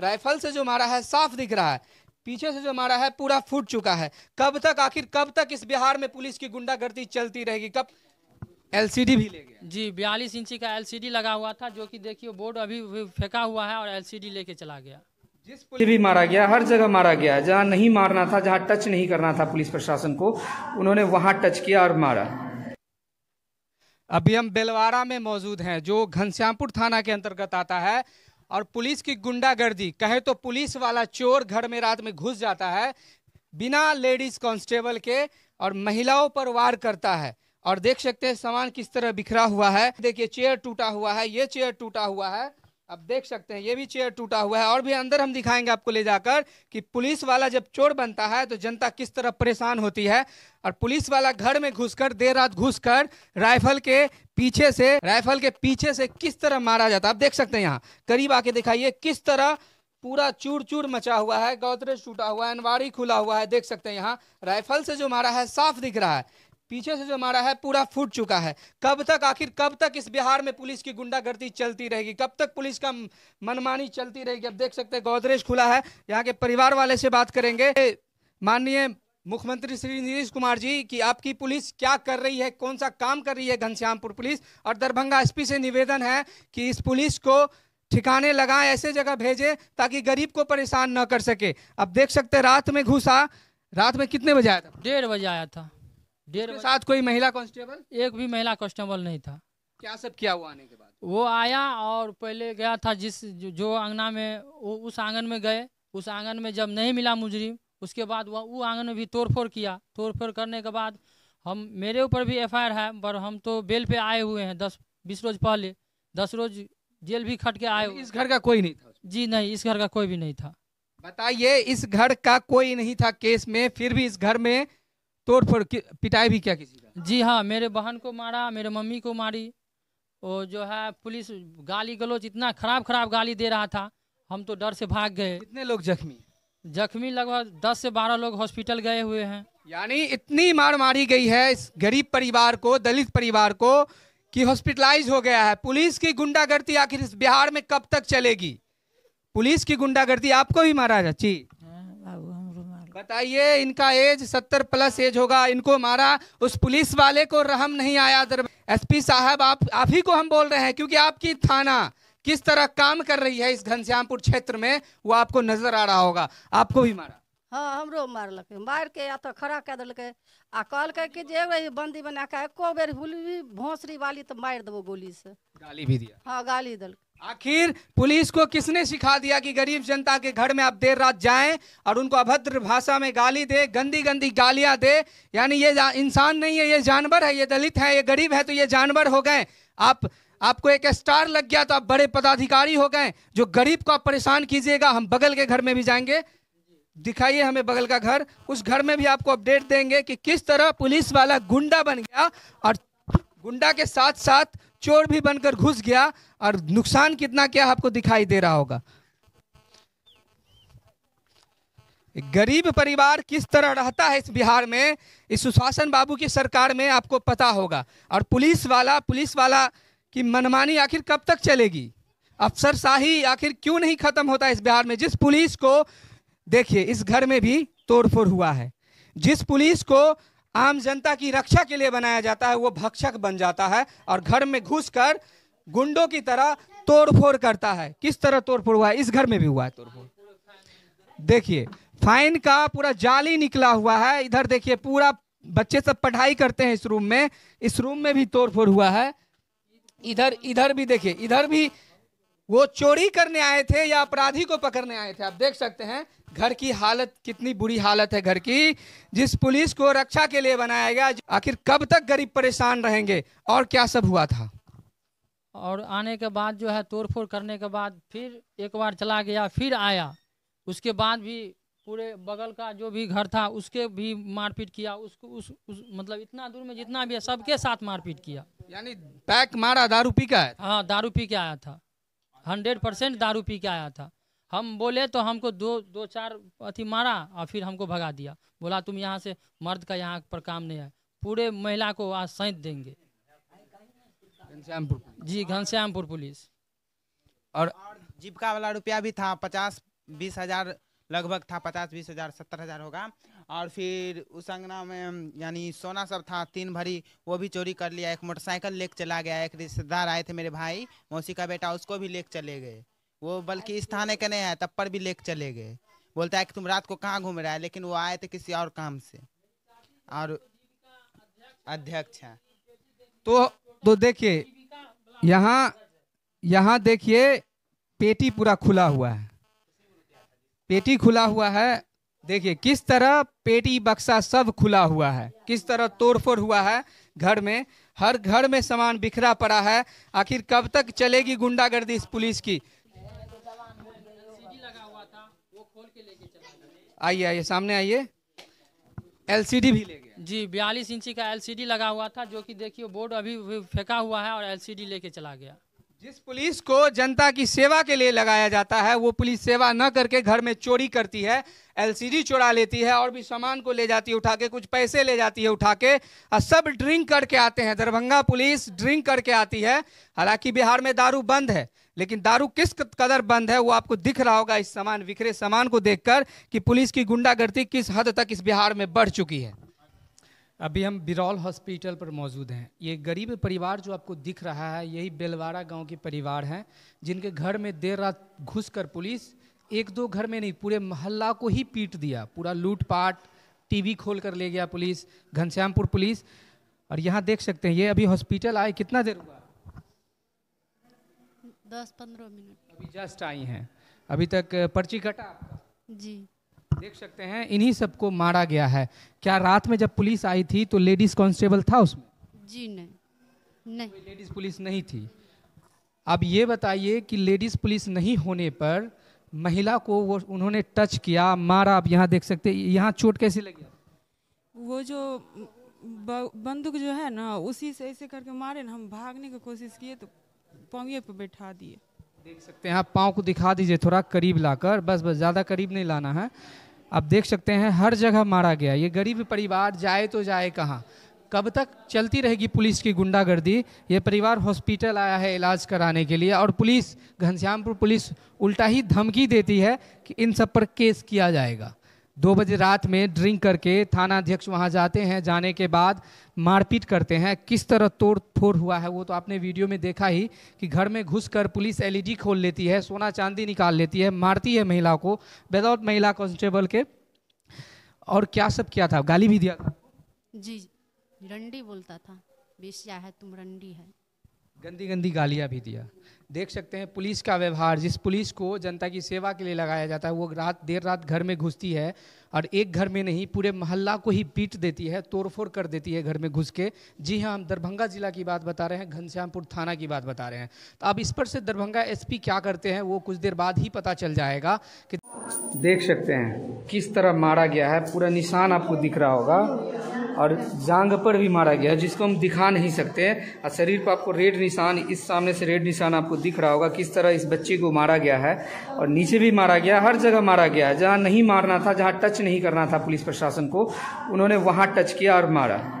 rifle से जो मारा है साफ दिख रहा है पीछे से जो मारा है पूरा फूट चुका है कब तक आखिर कब तक इस बिहार में पुलिस की गुंडागर्दी चलती रहेगी कब एलसीडी भी ले गया जी बयालीस इंची का एलसीडी लगा हुआ था जो कि देखिए बोर्ड अभी फेंका हुआ है और एलसीडी लेके चला गया जिस पुलिस भी मारा गया हर जगह मारा गया जहाँ नहीं मारना था जहाँ टच नहीं करना था पुलिस प्रशासन को उन्होंने वहां टच किया और मारा अभी हम बेलवाड़ा में मौजूद हैं जो घनश्यामपुर थाना के अंतर्गत आता है और पुलिस की गुंडागर्दी कहे तो पुलिस वाला चोर घर में रात में घुस जाता है बिना लेडीज कांस्टेबल के और महिलाओं पर वार करता है और देख सकते हैं सामान किस तरह बिखरा हुआ है देखिए चेयर टूटा हुआ है ये चेयर टूटा हुआ है आप देख सकते हैं ये भी चेयर टूटा हुआ है और भी अंदर हम दिखाएंगे आपको ले जाकर कि पुलिस वाला जब चोर बनता है तो जनता किस तरह परेशान होती है और पुलिस वाला घर में घुसकर देर रात घुसकर राइफल के पीछे से राइफल के पीछे से किस तरह मारा जाता है आप देख सकते हैं यहाँ करीब आके दिखाइए किस तरह पूरा चूर चूर मचा हुआ है गौदरेज टूटा हुआ है अनवारी खुला हुआ है देख सकते हैं यहाँ राइफल से जो मारा है साफ दिख रहा है पीछे से जो हमारा है पूरा फूट चुका है कब तक आखिर कब तक इस बिहार में पुलिस की गुंडागर्दी चलती रहेगी कब तक पुलिस का मनमानी चलती रहेगी अब देख सकते हैं गोदरेज खुला है यहाँ के परिवार वाले से बात करेंगे माननीय मुख्यमंत्री श्री नीतीश कुमार जी कि आपकी पुलिस क्या कर रही है कौन सा काम कर रही है घनश्यामपुर पुलिस और दरभंगा एसपी से निवेदन है कि इस पुलिस को ठिकाने लगाए ऐसे जगह भेजें ताकि गरीब को परेशान न कर सके अब देख सकते रात में घुसा रात में कितने बजे आया था डेढ़ बजे आया था डेढ़ साथ कोई महिला कांस्टेबल एक भी महिला कांस्टेबल नहीं था क्या सब किया हुआ आने के बाद वो आया और पहले गया था जिस जो, जो आंगना में वो उस आंगन में गए उस आंगन में जब नहीं मिला मुजरिम उसके बाद वह वो आंगन में भी तोड़फोड़ किया तोड़फोड़ करने के बाद हम मेरे ऊपर भी एफ है पर हम तो बेल पे आए हुए हैं दस बीस रोज पहले दस रोज जेल भी खट के आए इस घर का कोई नहीं था जी नहीं इस घर का कोई भी नहीं था बताइए इस घर का कोई नहीं था केस में फिर भी इस घर में तोड़ फोड़ पिटाई भी क्या किसी का जी हाँ मेरे बहन को मारा मेरे मम्मी को मारी और जो है पुलिस गाली गलोच इतना खराब खराब गाली दे रहा था हम तो डर से भाग गए कितने लोग जख्मी जख्मी लगभग दस से बारह लोग हॉस्पिटल गए हुए हैं यानी इतनी मार मारी गई है इस गरीब परिवार को दलित परिवार को कि हॉस्पिटलाइज हो गया है पुलिस की गुंडागर्दी आखिर इस बिहार में कब तक चलेगी पुलिस की गुंडागर्दी आपको भी महाराज जी बताइए इनका एज सत्तर प्लस एज होगा इनको मारा उस पुलिस वाले को रहम नहीं आया एसपी साहब आप आप ही को हम बोल रहे हैं क्योंकि आपकी थाना किस तरह काम कर रही है इस घनश्यामपुर क्षेत्र में वो आपको नजर आ रहा होगा आपको भी मारा हाँ हमरो मारलक मार के या तो खड़ा कर दल के आ कहलक के जे रही बंदी बना के एको बेर हुलवी भोसरी वाली तो मार दबो गोली से गाली भी दिया हाँ गाली के आखिर पुलिस को किसने सिखा दिया कि गरीब जनता के घर में आप देर रात जाएं और उनको अभद्र भाषा में गाली दे गंदी गंदी गालियां दे यानी ये इंसान नहीं है ये जानवर है ये दलित है ये गरीब है तो ये जानवर हो गए आप आपको एक स्टार लग गया तो आप बड़े पदाधिकारी हो गए जो गरीब को आप परेशान कीजिएगा हम बगल के घर में भी जाएंगे दिखाइए हमें बगल का घर उस घर में भी आपको अपडेट देंगे कि किस तरह पुलिस वाला गुंडा बन गया और गुंडा के साथ साथ चोर भी बनकर घुस गया और नुकसान कितना क्या आपको दिखाई दे रहा होगा गरीब परिवार किस तरह रहता है इस बिहार में इस सुशासन बाबू की सरकार में आपको पता होगा और पुलिस वाला पुलिस वाला की मनमानी आखिर कब तक चलेगी अफसरशाही आखिर क्यों नहीं खत्म होता इस बिहार में जिस पुलिस को देखिए इस घर में भी तोड़फोड़ हुआ है जिस पुलिस को आम जनता की रक्षा के लिए बनाया जाता है वो भक्षक बन जाता है और घर में घुसकर गुंडों की तरह तोड़फोड़ करता है किस तरह तोड़फोड़ हुआ है इस घर में भी हुआ है तोड़फोड़ देखिए फाइन का पूरा जाली निकला हुआ है इधर देखिए पूरा बच्चे सब पढ़ाई करते हैं इस रूम में इस रूम में भी तोड़फोड़ हुआ है इधर इधर भी देखिए इधर भी वो चोरी करने आए थे या अपराधी को पकड़ने आए थे आप देख सकते हैं घर की हालत कितनी बुरी हालत है घर की जिस पुलिस को रक्षा के लिए बनाया गया आखिर कब तक गरीब परेशान रहेंगे और क्या सब हुआ था और आने के बाद जो है तोड़फोड़ करने के बाद फिर एक बार चला गया फिर आया उसके बाद भी पूरे बगल का जो भी घर था उसके भी मारपीट किया उसको उस, उस मतलब इतना दूर में जितना भी है सबके साथ मारपीट किया यानी पैक मारा दारू पी का हाँ दारू पी के आया था हंड्रेड परसेंट दारू पी के आया था हम बोले तो हमको दो दो चार अथी मारा और फिर हमको भगा दिया बोला तुम यहाँ से मर्द का यहाँ पर काम नहीं है पूरे महिला को आज सैंत देंगे घनश्यामपुर जी घनश्यामपुर पुलिस और जीविका वाला रुपया भी था पचास बीस हजार लगभग था पचास बीस हजार सत्तर हजार होगा और फिर उस अंगना में यानी सोना सब था तीन भरी वो भी चोरी कर लिया एक मोटरसाइकिल लेके चला गया एक रिश्तेदार आए थे मेरे भाई मौसी का बेटा उसको भी लेक चले गए वो बल्कि इस थाने के नहीं है तब पर भी लेके चले गए बोलता है कि तुम रात को कहाँ घूम रहा है लेकिन वो आए थे किसी और काम से और अध्यक्ष है तो तो देखिए यहाँ यहाँ देखिए पेटी पूरा खुला हुआ है पेटी खुला हुआ है देखिए किस तरह पेटी बक्सा सब खुला हुआ है किस तरह तोड़फोड़ हुआ है घर में हर घर में सामान बिखरा पड़ा है आखिर कब तक चलेगी गुंडागर्दी इस पुलिस की आइए आइए सामने आइए एलसीडी भी लेगी जी बयालीस इंची का एलसीडी लगा हुआ था जो कि देखिए बोर्ड अभी फेंका हुआ है और एलसीडी लेके चला गया जिस पुलिस को जनता की सेवा के लिए लगाया जाता है वो पुलिस सेवा न करके घर में चोरी करती है एलसीडी चोरा लेती है और भी सामान को ले जाती है उठा के कुछ पैसे ले जाती है उठा के और सब ड्रिंक करके आते हैं दरभंगा पुलिस ड्रिंक करके आती है हालांकि बिहार में दारू बंद है लेकिन दारू किस कदर बंद है वो आपको दिख रहा होगा इस सामान बिखरे सामान को देखकर कि पुलिस की गुंडागर्दी किस हद तक इस बिहार में बढ़ चुकी है अभी हम बिरौल हॉस्पिटल पर मौजूद हैं ये गरीब परिवार जो आपको दिख रहा है यही बेलवाड़ा गांव के परिवार हैं जिनके घर में देर रात घुसकर पुलिस एक दो घर में नहीं पूरे मोहल्ला को ही पीट दिया पूरा लूटपाट टीवी खोल कर ले गया पुलिस घनश्यामपुर पुलिस और यहाँ देख सकते हैं ये अभी हॉस्पिटल आए कितना देर हुआ दस पंद्रह मिनट अभी जस्ट आई हैं अभी तक पर्ची कटा जी देख सकते हैं इन्हीं सबको मारा गया है क्या रात में जब पुलिस आई थी तो लेडीज कांस्टेबल था उसमें जी नहीं नहीं लेडीज पुलिस नहीं थी अब ये बताइए कि लेडीज पुलिस नहीं होने पर महिला को वो उन्होंने टच किया मारा अब यहाँ देख सकते यहाँ चोट कैसे लगी वो जो बंदूक जो है ना उसी से ऐसे करके मारे ना हम भागने की कोशिश किए तो पाँव पे बैठा दिए देख सकते हैं आप पाँव को दिखा दीजिए थोड़ा करीब लाकर बस बस ज़्यादा करीब नहीं लाना है आप देख सकते हैं हर जगह मारा गया ये गरीब परिवार जाए तो जाए कहाँ कब तक चलती रहेगी पुलिस की गुंडागर्दी ये परिवार हॉस्पिटल आया है इलाज कराने के लिए और पुलिस घनश्यामपुर पुलिस उल्टा ही धमकी देती है कि इन सब पर केस किया जाएगा दो बजे रात में ड्रिंक करके थाना अध्यक्ष वहाँ जाते हैं जाने के बाद मारपीट करते हैं किस तरह तोड़ फोड़ हुआ है वो तो आपने वीडियो में देखा ही कि घर में घुसकर पुलिस एलईडी खोल लेती है सोना चांदी निकाल लेती है मारती है महिला को विदाउट महिला कॉन्स्टेबल के और क्या सब किया था गाली भी दिया था जी रंडी बोलता था बेसिया है तुम रंडी है गंदी गंदी गालियाँ भी दिया देख सकते हैं पुलिस का व्यवहार जिस पुलिस को जनता की सेवा के लिए लगाया जाता है वो रात देर रात घर में घुसती है और एक घर में नहीं पूरे मोहल्ला को ही पीट देती है तोड़फोड़ कर देती है घर में घुस के जी हाँ हम दरभंगा ज़िला की बात बता रहे हैं घनश्यामपुर थाना की बात बता रहे हैं तो अब इस पर से दरभंगा एसपी क्या करते हैं वो कुछ देर बाद ही पता चल जाएगा कि देख सकते हैं किस तरह मारा गया है पूरा निशान आपको दिख रहा होगा और जांग पर भी मारा गया जिसको हम दिखा नहीं सकते और शरीर पर आपको रेड निशान इस सामने से रेड निशान आपको दिख रहा होगा किस तरह इस बच्चे को मारा गया है और नीचे भी मारा गया हर जगह मारा गया है जहाँ नहीं मारना था जहाँ टच नहीं करना था पुलिस प्रशासन को उन्होंने वहाँ टच किया और मारा